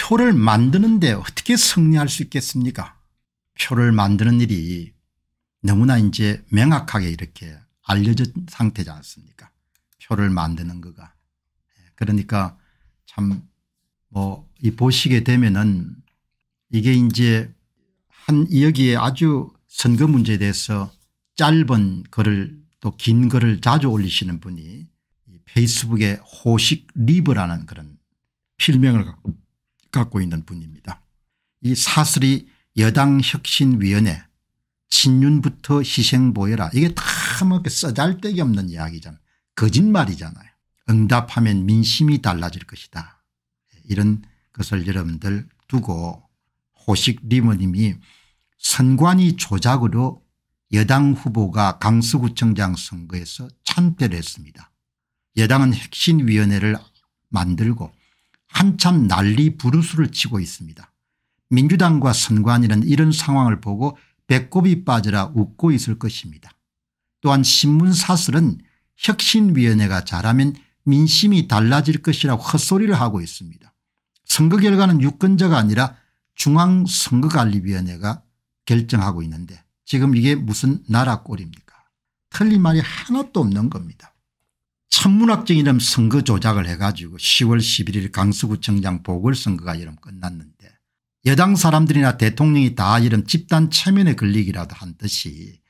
표를 만드는데 어떻게 승리할 수 있겠습니까 표를 만드는 일이 너무나 이제 명확하게 이렇게 알려진 상태지 않습니까 표를 만드는 거가 예, 그러니까 참 뭐 이 보시게 되면은 이게 이제 한 여기에 아주 선거 문제에 대해서 짧은 글을 또 긴 글을 자주 올리시는 분이 페이스북에 호식 리브라는 그런 필명을 갖고 갖고 있는 분입니다. 이 사슬이 여당혁신위원회 친윤부터 희생보여라 이게 다 뭐 써잘데기 없는 이야기잖아요. 거짓말이잖아요. 응답하면 민심이 달라질 것이다. 이런 것을 여러분들 두고 호식 리모님이 선관위 조작으로 여당 후보가 강서구청장 선거에서 참패를 했습니다. 여당은 혁신위원회를 만들고 한참 난리 부르수를 치고 있습니다. 민주당과 선관위는 이런 상황을 보고 배꼽이 빠져라 웃고 있을 것입니다. 또한 신문사슬은 혁신위원회가 잘하면 민심이 달라질 것이라고 헛소리를 하고 있습니다. 선거 결과는 유권자가 아니라 중앙선거관리위원회가 결정하고 있는데 지금 이게 무슨 나라 꼴입니까 틀린 말이 하나도 없는 겁니다. 천문학적인 선거 조작을 해가지고 10월 11일 강서구청장 보궐선거가 이름 끝났는데 여당 사람들이나 대통령이 다이름 집단 체면에 걸리기라도 한 듯이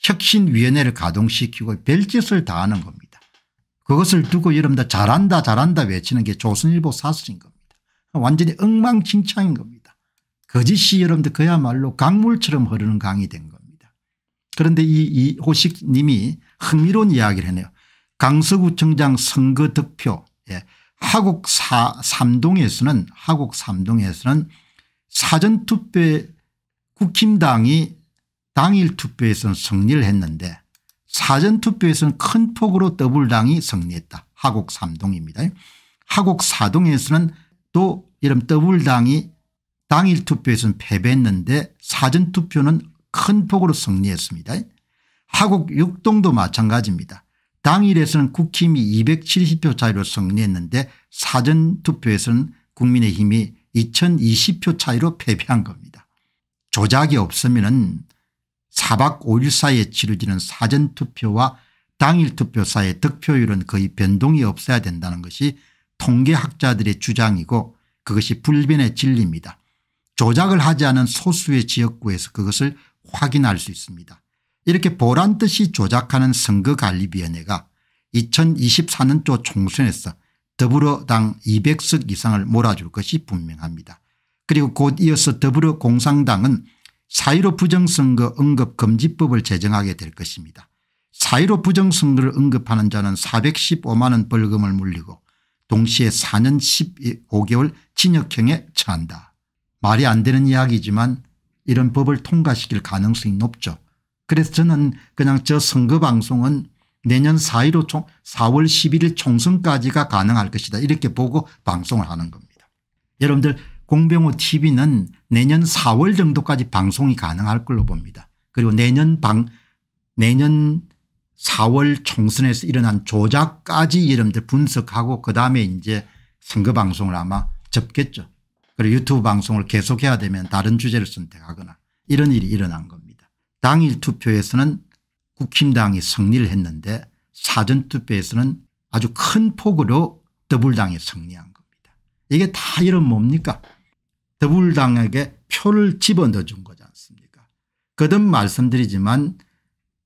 혁신위원회를 가동시키고 별짓을 다하는 겁니다. 그것을 두고 여러분들 잘한다 잘한다 외치는 게 조선일보 사설인 겁니다. 완전히 엉망진창인 겁니다. 거짓이 여러분들 그야말로 강물처럼 흐르는 강이 된 겁니다. 그런데 이, 이 호식님이 흥미로운 이야기를 해네요. 강서구청장 선거 득표 예. 하곡 사, 동에서는 하곡 삼동에서는 사전투표에 국힘당이 당일 투표에서는 승리를 했는데 사전투표에서는 큰 폭으로 더블당이 승리했다. 하곡 삼동입니다 하곡 사동에서는또 이런 더블당이 당일 투표에서는 패배했는데 사전투표는 큰 폭으로 승리했습니다. 하곡 육동도 마찬가지입니다. 당일에서는 국힘이 270표 차이로 승리했는데 사전투표에서는 국민의힘이 2020표 차이로 패배한 겁니다. 조작이 없으면 은사박 5일 사이에 치러지는 사전투표와 당일투표 사이의 득표율은 거의 변동이 없어야 된다는 것이 통계학자들의 주장이고 그것이 불변의 진리입니다. 조작을 하지 않은 소수의 지역구에서 그것을 확인할 수 있습니다. 이렇게 보란듯이 조작하는 선거관리위원회가 2024년도 총선에서 더불어당 200석 이상을 몰아줄 것이 분명합니다. 그리고 곧 이어서 더불어공산당은 사이로 부정선거 응급금지법을 제정하게 될 것입니다. 사이로 부정선거를 응급하는 자는 415만 원 벌금을 물리고 동시에 4년 15개월 징역형에 처한다. 말이 안 되는 이야기지만 이런 법을 통과시킬 가능성이 높죠. 그래서 저는 그냥 저 선거 방송은 내년 4.15 총, 4월 11일 총선까지가 가능할 것이다 이렇게 보고 방송을 하는 겁니다. 여러분들 공병호 tv는 내년 4월 정도까지 방송이 가능할 걸로 봅니다. 그리고 내년 방 내년 4월 총선에서 일어난 조작까지 여러분들 분석하고 그다음에 이제 선거 방송을 아마 접겠죠. 그리고 유튜브 방송을 계속해야 되면 다른 주제를 선택하거나 이런 일이 일어난 겁니다. 당일 투표에서는 국힘당이 승리를 했는데 사전투표에서는 아주 큰 폭으로 더불당이 승리한 겁니다. 이게 다 이런 뭡니까 더불당에게 표를 집어넣어 준 거지 않습니까 거듭 말씀드리지만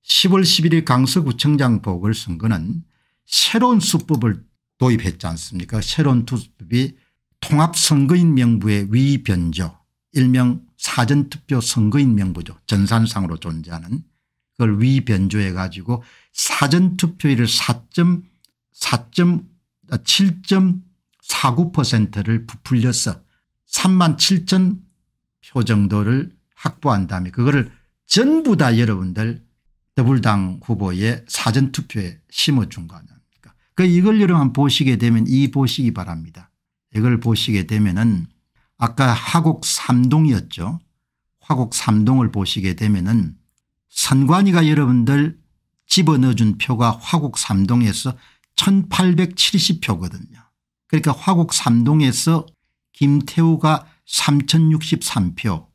10월 11일 강서구청장 보궐선거는 새로운 수법을 도입했지 않습니까 새로운 투수법이 통합선거인 명부의 위변조 일명 사전투표 선거인 명부죠. 전산상으로 존재하는 그걸 위변조해 가지고 사전투표율을 4.7.49%를 아, 부풀려서 3만 7천 표 정도를 확보한 다음에 그거를 전부 다 여러분들 더불당 후보의 사전투표에 심어준 거 아닙니까 그러니까 그 이걸 여러분 보시게 되면 이 보시기 바랍니다. 이걸 보시게 되면은 아까 화곡 3동이었죠. 화곡 3동을 보시게 되면 은 선관위가 여러분들 집어넣어준 표가 화곡 3동에서 1870표거든요. 그러니까 화곡 3동에서 김태우가 3063표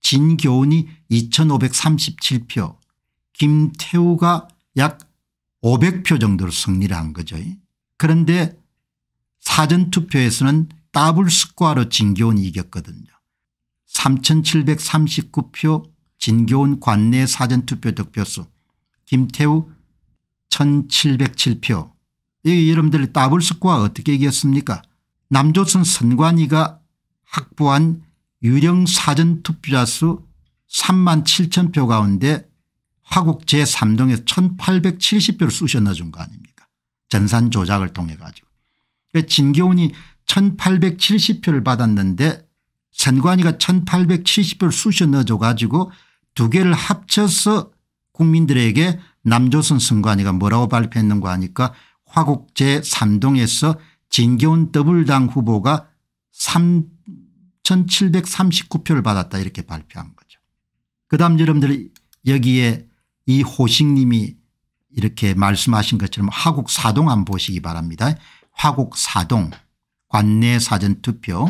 진교훈이 2537표 김태우가 약 500표 정도로 승리를 한 거죠. 그런데 사전투표에서는 더블스코아로 진교훈이 이겼거든요. 3739표 진교훈 관내 사전투표 득표수 김태우 1707표 이 여러분들 따블스코아 어떻게 이겼습니까 남조선 선관위가 확보한 유령 사전투표자 수 3만 7천 표 가운데 화곡 제3동에서 1870표를 쑤셔 넣어준 거 아닙니까 전산 조작을 통해 가지고 진교훈이 1870표를 받았는데 선관위가 1870표를 쑤셔 넣어줘 가지고 두 개를 합쳐서 국민들에게 남조선 선관위가 뭐라고 발표했는 가하니까 화곡 제3동에서 진교훈 더블당 후보가 3739표를 받았다 이렇게 발표한 거죠. 그 다음 여러분들 여기에 이 호식님이 이렇게 말씀하신 것처럼 화곡 4동 한번 보시기 바랍니다. 화곡 4동 관내 사전투표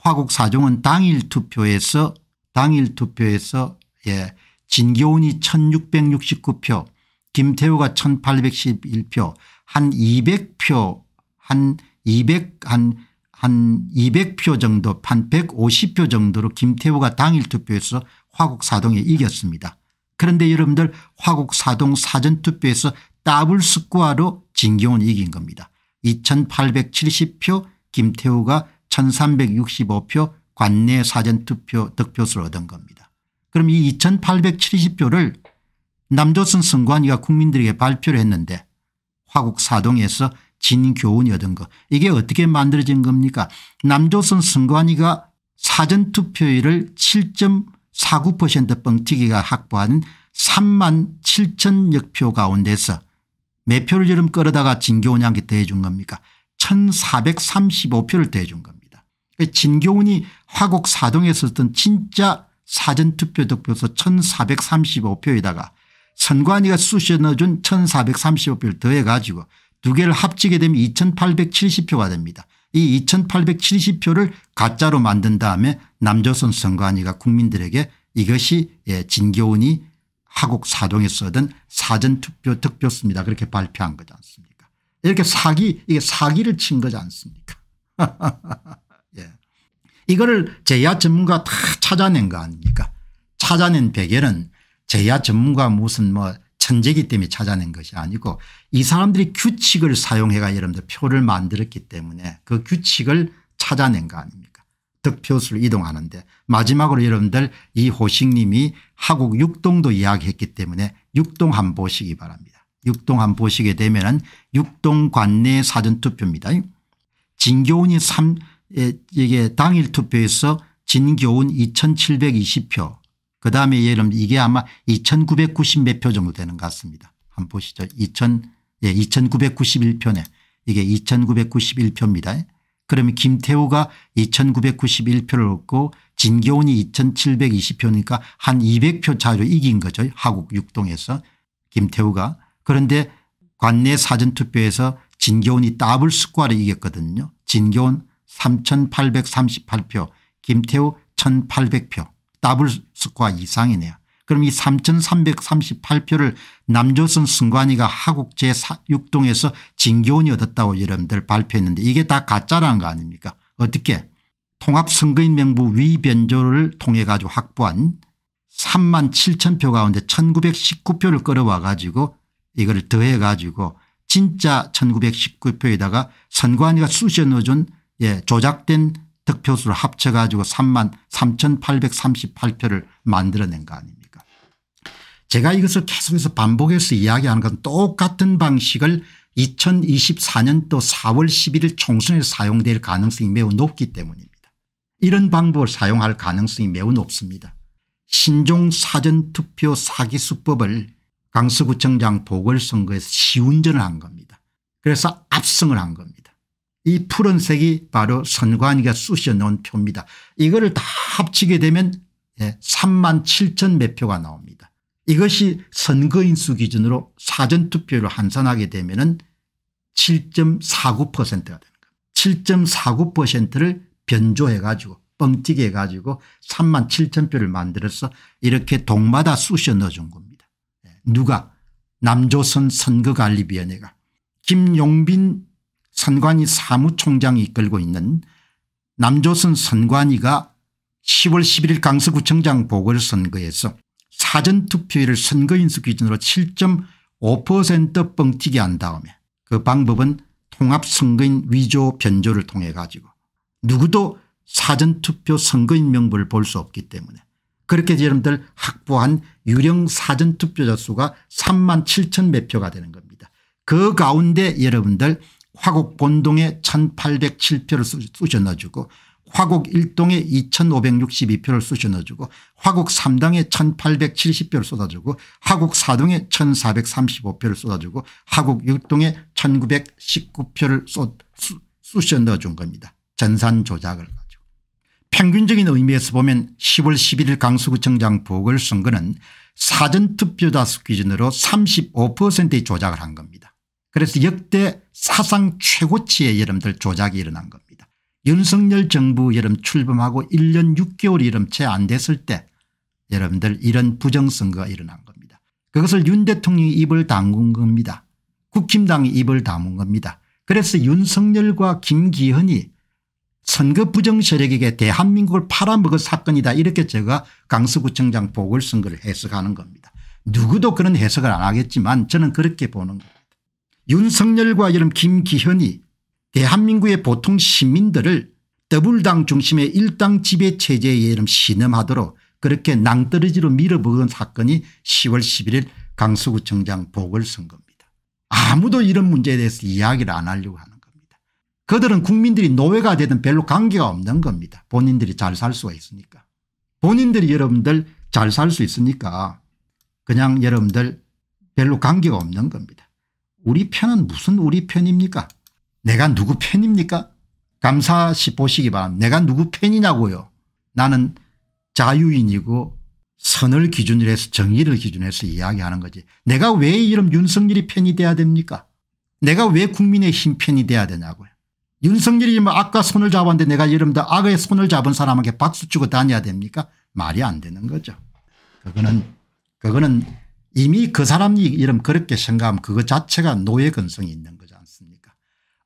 화곡사종은 당일 투표에서 당일 투표에서 예, 진교훈이 1669표 김태우가 1811표 한 200표 한 200, 한, 한 200표 정도 한 150표 정도로 김태우가 당일 투표에서 화곡사동에 이겼습니다. 그런데 여러분들 화곡사동 사전투표에서 더블스쿠아로 진경훈이 이긴 겁니다. 2870표 김태우가 1365표 관내 사전투표 득표수를 얻은 겁니다. 그럼 이 2870표를 남조선 선관위가 국민들에게 발표를 했는데 화곡사동에서 진교훈이 얻은 거 이게 어떻게 만들어진 겁니까 남조선 선관위가 사전투표율을 7.49% 뻥튀기가 확보한 3만 7천여 표 가운데서 매 표를 여름 끌어다가 진교훈 한테 대해준 겁니까 1435표를 대준 겁니다. 그 진교훈이 화곡 사동에 썼던 진짜 사전투표 득표수 1435표에다가 선관위가 수시 넣어준 1435표를 더해 가지고 두 개를 합치게 되면 2870표가 됩니다. 이 2870표를 가짜로 만든 다음에 남조선 선관위가 국민들에게 이것이 예, 진교훈이 하곡 사동에 쓰던 사전투표 득표수입니다. 그렇게 발표한 거지 않습니까 이렇게 사기 이게 사기를 친 거지 않습니까 예. 이거를 제야 전문가 다 찾아낸 거 아닙니까 찾아낸 베개는 제야 전문가 무슨 뭐 천재기 때문에 찾아낸 것이 아니고 이 사람들이 규칙을 사용해가 여러분들 표를 만들었기 때문에 그 규칙을 찾아낸 거 아닙니까 득표수로 이동하는데 마지막으로 여러분들 이 호식님이 하국 육동도 이야기했기 때문에 육동 한번 보시기 바랍니다. 육동 한 보시게 되면 은 육동 관내 사전투표입니다. 진교훈이 3 이게 당일 투표에서 진교훈 2720표 그다음에 예를 이게 아마 2990 몇 표 정도 되는 것 같습니다. 한 번 보시죠. 2000 예, 2991표네. 이게 2991표입니다. 그러면 김태호가 2991표를 얻고 진교훈이 2720표니까 한 200표 차로 이긴 거죠. 하국 육동에서 김태호가 그런데 관내 사전투표에서 진교훈이 더블 스코어를 이겼거든요. 진교훈 3838표 김태우 1800표 더블 스코어 이상이네요. 그럼 이 3338표를 남조선 승관이가 하국 제6동에서 진교훈이 얻었다고 여러분들 발표했는데 이게 다 가짜라는 거 아닙니까 어떻게 통합선거인 명부 위변조를 통해 가지고 확보한 3만 7천 표 가운데 1919표를 끌어와 가지고 이걸 더해 가지고 진짜 1919표에다가 선관위가 수시에 넣어준 예, 조작된 득표수를 합쳐 가지고 3만 3838표를 만들어낸 거 아닙니까 제가 이것을 계속해서 반복해서 이야기하는 건 똑같은 방식을 2024년도 4월 11일 총선에 사용될 가능성이 매우 높기 때문입니다. 이런 방법을 사용할 가능성이 매우 높습니다. 신종 사전투표 사기 수법을 강서구청장 보궐선거에서 시운전을 한 겁니다. 그래서 압승을 한 겁니다. 이 푸른색이 바로 선관위가 쑤셔놓은 표입니다. 이거를 다 합치게 되면 3만 예, 7천 몇 표가 나옵니다. 이것이 선거인수 기준으로 사전투표를 환산하게 되면 7.49%가 되는 겁니다. 7.49%를 변조해 가지고 뻥튀기 해 가지고 3만 7천 표를 만들어서 이렇게 동마다 쑤셔 넣어준 겁니다. 누가 남조선 선거관리위원회가 김용빈 선관위 사무총장이 이끌고 있는 남조선 선관위가 10월 11일 강서구청장 보궐선거에서 사전투표율을 선거인수 기준으로 7.5% 뻥튀기 한 다음에 그 방법은 통합선거인 위조 변조를 통해 가지고 누구도 사전투표 선거인 명부를 볼 수 없기 때문에 그렇게 여러분들 확보한 유령 사전 투표자 수가 3만 7천 몇 표가 되는 겁니다. 그 가운데 여러분들 화곡 본동에 1807표를 쑤셔 넣어주고 화곡 1동에 2562표를 쑤셔 넣어주고 화곡 3당에 1870표를 쏟아주고 화곡 4동에 1435표를 쏟아주고 화곡 6동에 1919표를 쑤셔 넣어준 겁니다. 전산 조작을 평균적인 의미에서 보면 10월 11일 강서구청장 보궐선거는 사전투표자 수 기준으로 35%의 조작을 한 겁니다. 그래서 역대 사상 최고치의 여러분들 조작이 일어난 겁니다. 윤석열 정부 여름 출범하고 1년 6개월 여름 채 안 됐을 때 여러분들 이런 부정선거가 일어난 겁니다. 그것을 윤 대통령이 입을 담근 겁니다. 국힘당이 입을 담은 겁니다. 그래서 윤석열과 김기현이 선거 부정 세력에게 대한민국을 팔아먹은 사건이다 이렇게 제가 강서구청장 보궐선거를 해석하는 겁니다. 누구도 그런 해석을 안 하겠지만 저는 그렇게 보는 겁니다. 윤석열과 이름 김기현이 대한민국의 보통 시민들을 더블당 중심의 일당 지배 체제에 이름 신음하도록 그렇게 낭떠러지로 밀어먹은 사건이 10월 11일 강서구청장 보궐선거입니다. 아무도 이런 문제에 대해서 이야기를 안 하려고 합니다. 그들은 국민들이 노예가 되든 별로 관계가 없는 겁니다. 본인들이 잘 살 수가 있으니까. 본인들이 여러분들 잘 살 수 있으니까 그냥 여러분들 별로 관계가 없는 겁니다. 우리 편은 무슨 우리 편입니까? 내가 누구 편입니까? 감사시 보시기 바랍니다. 내가 누구 편이냐고요. 나는 자유인이고 선을 기준으로 해서 정의를 기준으로 해서 이야기하는 거지. 내가 왜 이런 윤석열이 편이 돼야 됩니까? 내가 왜 국민의힘 편이 돼야 되냐고요. 윤석열이 뭐 악과 손을 잡았는데 내가 여러분들 악의 손을 잡은 사람에게 박수치고 다녀야 됩니까 말이 안 되는 거죠. 그거는 그거는 이미 그 사람이 이름 그렇게 생각하면 그거 자체가 노예 근성이 있는 거지 않습니까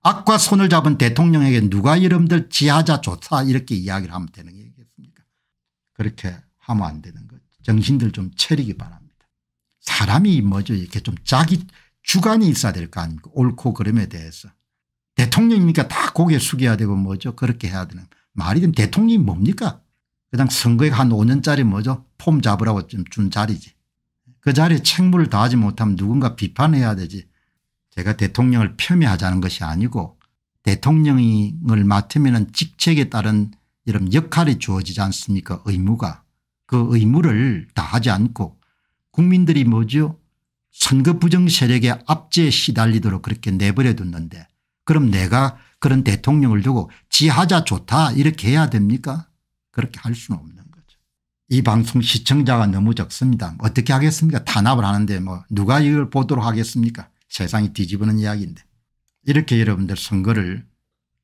악과 손을 잡은 대통령에게 누가 이름들 지하자 좋다 이렇게 이야기를 하면 되는 얘기겠습니까 그렇게 하면 안 되는 거죠. 정신들 좀 차리기 바랍니다. 사람이 뭐죠 이렇게 좀 자기 주관이 있어야 될 거 아닙니까 옳고 그름에 대해서. 대통령이니까 다 고개 숙여야 되고 뭐죠. 그렇게 해야 되는. 말이 든 대통령이 뭡니까? 그냥 선거에 한 5년짜리 뭐죠. 폼 잡으라고 좀 준 자리지. 그 자리에 책무를 다하지 못하면 누군가 비판해야 되지. 제가 대통령을 폄훼하자는 것이 아니고 대통령을 맡으면 직책에 따른 이런 역할이 주어지지 않습니까 의무가. 그 의무를 다하지 않고 국민들이 뭐죠 선거 부정 세력의 압제에 시달리도록 그렇게 내버려 뒀는데 그럼 내가 그런 대통령을 두고 지하자 좋다 이렇게 해야 됩니까 그렇게 할 수는 없는 거죠. 이 방송 시청자가 너무 적습니다. 어떻게 하겠습니까 탄압을 하는데 뭐 누가 이걸 보도록 하겠습니까 세상이 뒤집어는 이야기인데 이렇게 여러분들 선거를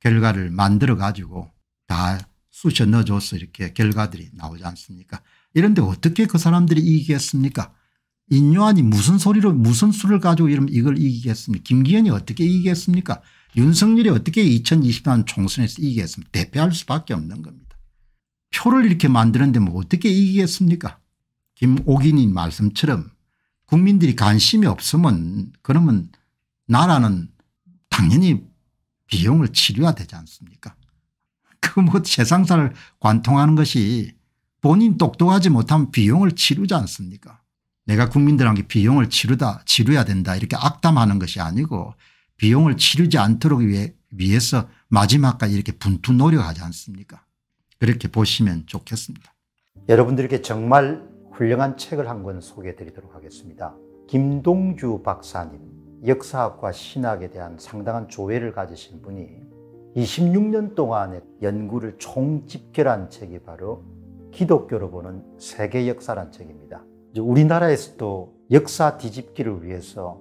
결과를 만들어 가지고 다 쑤셔 넣어줘서 이렇게 결과들이 나오지 않습니까 이런데 어떻게 그 사람들이 이기겠습니까 인요한이 무슨 소리로 무슨 수를 가지고 이러면 이걸 이기겠습니까 김기현이 어떻게 이기겠습니까 윤석열이 어떻게 2020년 총선에서 이기겠습니까 대표할 수밖에 없는 겁니다. 표를 이렇게 만드는데 뭐 어떻게 이기겠습니까 김옥인님 말씀처럼 국민들이 관심이 없으면 그러면 나라는 당연히 비용을 치료해야 되지 않습니까 그 뭐 세상사를 관통하는 것이 본인 똑똑하지 못하면 비용을 치르지 않습니까 내가 국민들한테 비용을 치르다 치료해야 된다 이렇게 악담하는 것이 아니고 비용을 치르지 않도록 위해 위해서 마지막까지 이렇게 분투 노력하지 않습니까 그렇게 보시면 좋겠습니다. 여러분들에 정말 훌륭한 책을 한 권 소개해 드리도록 하겠습니다. 김동주 박사님 역사학과 신학에 대한 상당한 조회를 가지신 분이 26년 동안의 연구를 총집결한 책이 바로 기독교로 보는 세계 역사란 책입니다. 우리나라에서도 역사 뒤집기를 위해서